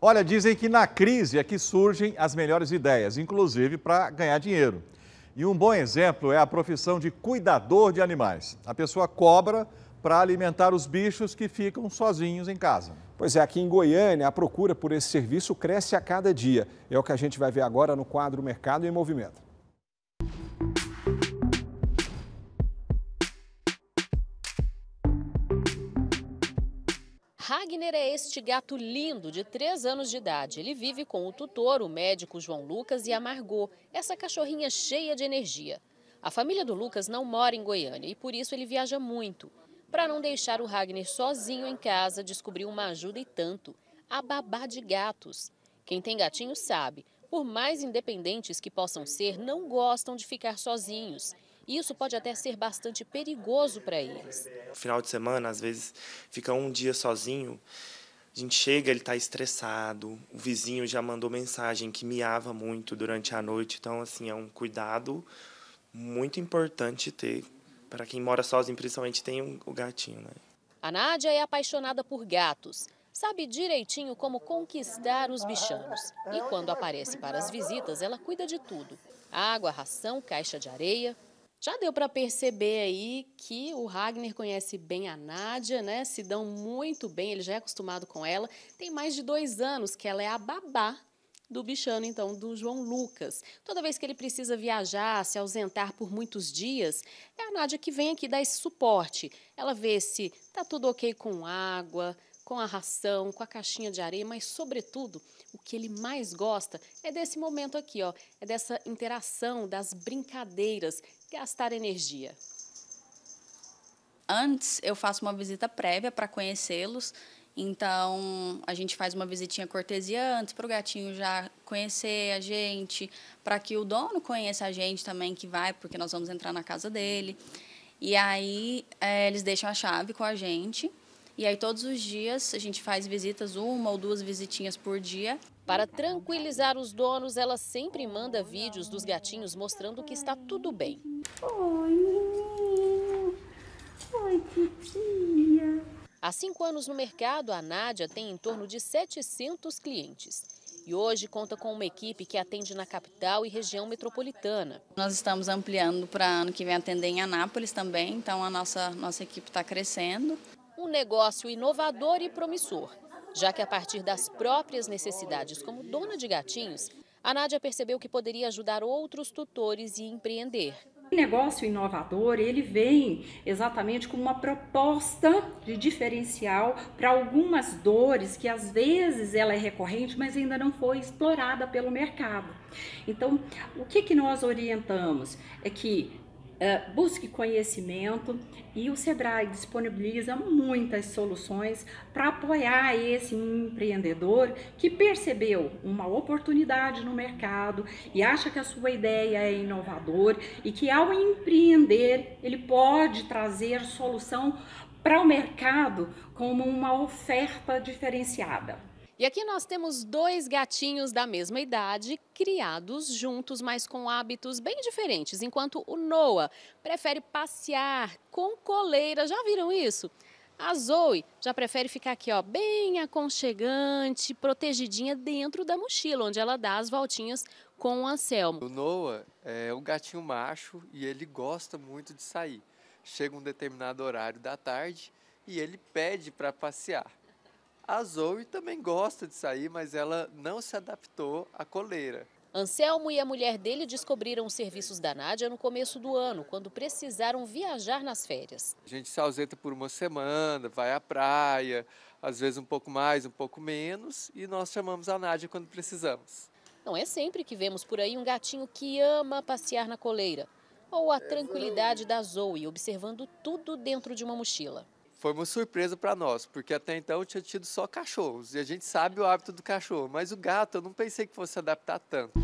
Olha, dizem que na crise é que surgem as melhores ideias, inclusive para ganhar dinheiro. E um bom exemplo é a profissão de cuidador de animais. A pessoa cobra para alimentar os bichos que ficam sozinhos em casa. Pois é, aqui em Goiânia, a procura por esse serviço cresce a cada dia. É o que a gente vai ver agora no quadro Mercado em Movimento. Ragner é este gato lindo de 3 anos de idade. Ele vive com o tutor, o médico João Lucas e a Margot, essa cachorrinha cheia de energia. A família do Lucas não mora em Goiânia e por isso ele viaja muito. Para não deixar o Ragner sozinho em casa, descobriu uma ajuda e tanto: a babá de gatos. Quem tem gatinho sabe, por mais independentes que possam ser, não gostam de ficar sozinhos. Isso pode até ser bastante perigoso para eles. No final de semana, às vezes, fica um dia sozinho. A gente chega, ele está estressado. O vizinho já mandou mensagem que miava muito durante a noite. Então, assim, é um cuidado muito importante ter para quem mora sozinho, principalmente tem um, o gatinho, né? A Nádia é apaixonada por gatos. Sabe direitinho como conquistar os bichanos. E quando aparece para as visitas, ela cuida de tudo: água, ração, caixa de areia, já deu para perceber aí que o Ragner conhece bem a Nádia, né? Se dão muito bem, ele já é acostumado com ela. Tem mais de dois anos que ela é a babá do bichano, então, do João Lucas. Toda vez que ele precisa viajar, se ausentar por muitos dias, é a Nádia que vem aqui dar esse suporte. Ela vê se tá tudo ok com água, com a ração, com a caixinha de areia, mas, sobretudo, o que ele mais gosta é desse momento aqui, ó, é dessa interação, das brincadeiras gastar energia? Antes, eu faço uma visita prévia para conhecê-los. Então, a gente faz uma visitinha cortesia antes para o gatinho já conhecer a gente, para que o dono conheça a gente também, que vai, porque nós vamos entrar na casa dele. E aí, é, eles deixam a chave com a gente. E aí, todos os dias, a gente faz visitas, uma ou duas visitinhas por dia. Para tranquilizar os donos, ela sempre manda vídeos dos gatinhos mostrando que está tudo bem. Oi, menino. Oi, titia. Há cinco anos no mercado, a Nádia tem em torno de 700 clientes. E hoje conta com uma equipe que atende na capital e região metropolitana. Nós estamos ampliando para ano que vem atender em Anápolis também, então a nossa, nossa equipe está crescendo. Um negócio inovador e promissor, já que a partir das próprias necessidades como dona de gatinhos, a Nádia percebeu que poderia ajudar outros tutores e empreender negócio inovador, ele vem exatamente com uma proposta de diferencial para algumas dores que às vezes ela é recorrente, mas ainda não foi explorada pelo mercado. Então, o que, que nós orientamos? É que é, busque conhecimento e o Sebrae disponibiliza muitas soluções para apoiar esse empreendedor que percebeu uma oportunidade no mercado e acha que a sua ideia é inovadora e que ao empreender ele pode trazer solução para o mercado como uma oferta diferenciada. E aqui nós temos dois gatinhos da mesma idade, criados juntos, mas com hábitos bem diferentes, enquanto o Noah prefere passear com coleira. Já viram isso? A Zoe já prefere ficar aqui, ó, bem aconchegante, protegidinha dentro da mochila, onde ela dá as voltinhas com o Anselmo. O Noah é um gatinho macho e ele gosta muito de sair. Chega um determinado horário da tarde e ele pede para passear. A Zoe também gosta de sair, mas ela não se adaptou à coleira. Anselmo e a mulher dele descobriram os serviços da Nádia no começo do ano, quando precisaram viajar nas férias. A gente se ausenta por uma semana, vai à praia, às vezes um pouco mais, um pouco menos, e nós chamamos a Nádia quando precisamos. Não é sempre que vemos por aí um gatinho que ama passear na coleira, ou a tranquilidade da Zoe observando tudo dentro de uma mochila foi uma surpresa para nós, porque até então eu tinha tido só cachorros e a gente sabe o hábito do cachorro, mas o gato eu não pensei que fosse adaptar tanto.